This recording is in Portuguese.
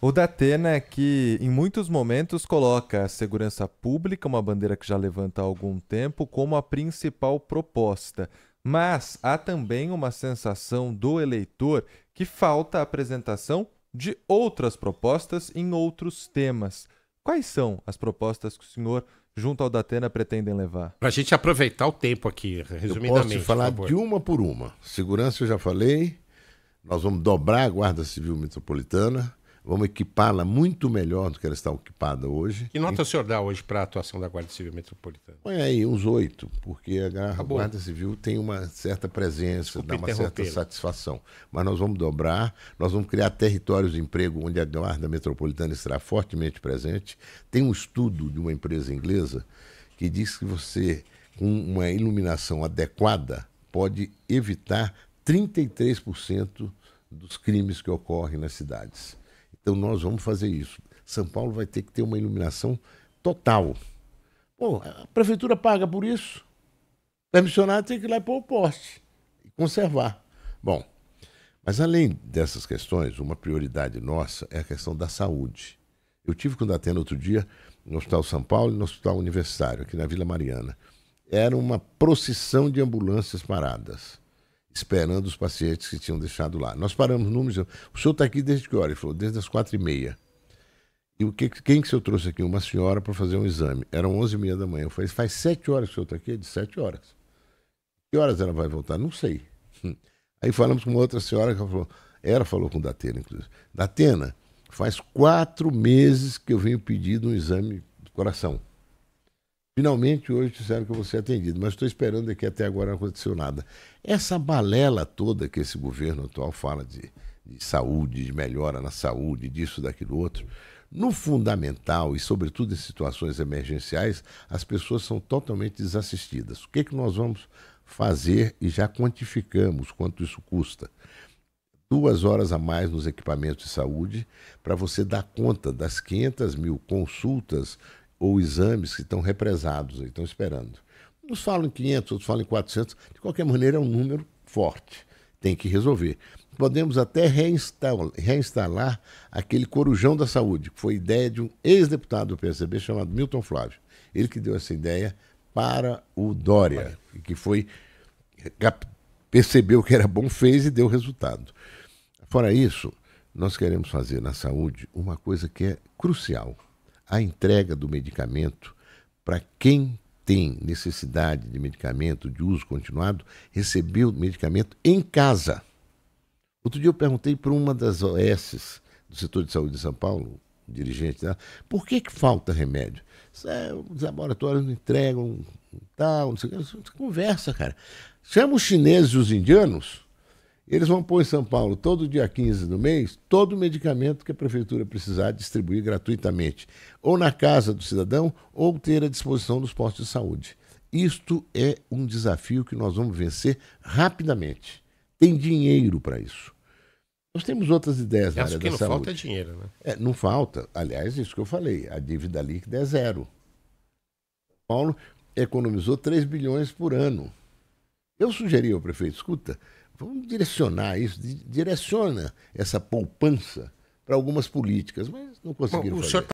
o Datena é que, em muitos momentos, coloca a segurança pública, uma bandeira que já levanta há algum tempo, como a principal proposta. Mas há também uma sensação do eleitor que falta a apresentação de outras propostas em outros temas. Quais são as propostas que o senhor junto ao Datena pretendem levar? Para a gente aproveitar o tempo aqui, resumidamente. Eu posso falar de uma por uma. Segurança eu já falei, nós vamos dobrar a Guarda Civil Metropolitana, vamos equipá-la muito melhor do que ela está equipada hoje. Que nota hein? o senhor dá hoje para a atuação da Guarda Civil Metropolitana? Põe aí uns oito, porque a Acabou. Guarda Civil tem uma certa presença, dá uma certa satisfação. Mas nós vamos dobrar, nós vamos criar territórios de emprego onde a Guarda Metropolitana estará fortemente presente. Tem um estudo de uma empresa inglesa que diz que você, com uma iluminação adequada, pode evitar 33% dos crimes que ocorrem nas cidades. Então nós vamos fazer isso. São Paulo vai ter que ter uma iluminação total. Bom, a prefeitura paga por isso. O permissionário tem que ir lá e pôr o poste e conservar. Bom, mas além dessas questões, uma prioridade nossa é a questão da saúde. Eu tive com o Datena outro dia no Hospital São Paulo e no Hospital Universitário, aqui na Vila Mariana. Era uma procissão de ambulâncias paradas esperando os pacientes que tinham deixado lá. Nós paramos no museu. O senhor está aqui desde que hora? Ele falou, desde as quatro e meia. E o que, quem que o senhor trouxe aqui? Uma senhora para fazer um exame. Eram onze e meia da manhã. Eu falei, faz sete horas que o senhor está aqui? Ele sete horas. Que horas ela vai voltar? Não sei. Aí falamos com uma outra senhora que ela falou, ela falou com o Datena, inclusive. Datena, faz quatro meses que eu venho pedindo um exame do coração. Finalmente, hoje disseram que eu vou ser atendido, mas estou esperando é que até agora não aconteceu nada. Essa balela toda que esse governo atual fala de, de saúde, de melhora na saúde, disso, daquilo, outro, no fundamental e, sobretudo, em situações emergenciais, as pessoas são totalmente desassistidas. O que, é que nós vamos fazer e já quantificamos quanto isso custa? duas horas a mais nos equipamentos de saúde para você dar conta das 500 mil consultas ou exames que estão represados, estão esperando. Uns falam em 500, outros falam em 400. De qualquer maneira, é um número forte. Tem que resolver. Podemos até reinstalar, reinstalar aquele corujão da saúde, que foi ideia de um ex-deputado do PSB chamado Milton Flávio. Ele que deu essa ideia para o Dória, que foi percebeu que era bom, fez e deu resultado. Fora isso, nós queremos fazer na saúde uma coisa que é crucial, a entrega do medicamento para quem tem necessidade de medicamento de uso continuado recebeu o medicamento em casa. Outro dia eu perguntei para uma das OS do setor de saúde de São Paulo, dirigente dela, por que, que falta remédio? É, os laboratórios não entregam, tal, não sei o que. É conversa, cara. Chama os chineses e os indianos, eles vão pôr em São Paulo, todo dia 15 do mês, todo medicamento que a prefeitura precisar distribuir gratuitamente, ou na casa do cidadão, ou ter à disposição dos postos de saúde. Isto é um desafio que nós vamos vencer rapidamente. Tem dinheiro para isso. Nós temos outras ideias na é, área que não falta é dinheiro, né? É, não falta. Aliás, isso que eu falei, a dívida líquida é zero. São Paulo economizou 3 bilhões por ano. Eu sugeri ao prefeito, escuta, Vamos direcionar isso, direciona essa poupança para algumas políticas, mas não conseguiram Bom, fazer.